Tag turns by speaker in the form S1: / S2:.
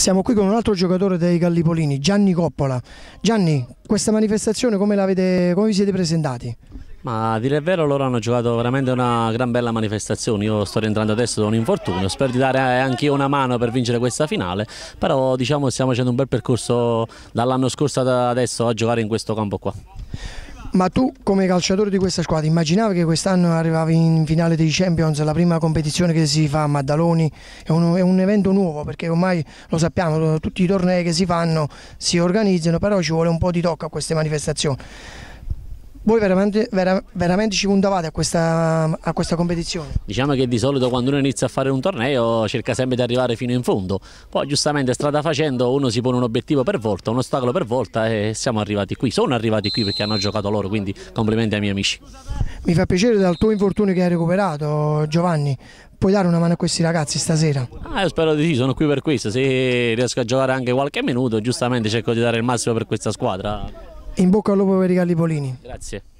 S1: Siamo qui con un altro giocatore dei Gallipolini, Gianni Coppola. Gianni, questa manifestazione come, come vi siete presentati?
S2: Ma a dire il vero loro hanno giocato veramente una gran bella manifestazione, io sto rientrando adesso da un infortunio, spero di dare anche io una mano per vincere questa finale, però diciamo stiamo facendo un bel percorso dall'anno scorso ad adesso a giocare in questo campo qua.
S1: Ma tu come calciatore di questa squadra immaginavi che quest'anno arrivavi in finale dei Champions, la prima competizione che si fa a Maddaloni, è un, è un, evento nuovo perché ormai lo sappiamo, tutti i tornei che si fanno si organizzano, però ci vuole un po' di tocco a queste manifestazioni. Voi veramente, vera, veramente ci puntavate a questa, a questa, competizione?
S2: Diciamo che di solito quando uno inizia a fare un torneo cerca sempre di arrivare fino in fondo, poi giustamente strada facendo uno si pone un obiettivo per volta, un ostacolo per volta e siamo arrivati qui, sono arrivati qui perché hanno giocato loro, quindi complimenti ai miei amici.
S1: Mi fa piacere dal tuo infortunio che hai recuperato Giovanni, puoi dare una mano a questi ragazzi stasera?
S2: Ah, spero di sì, sono qui per questo, se riesco a giocare anche qualche minuto giustamente cerco di dare il massimo per questa squadra.
S1: In bocca al lupo per i Gallipolini. Grazie.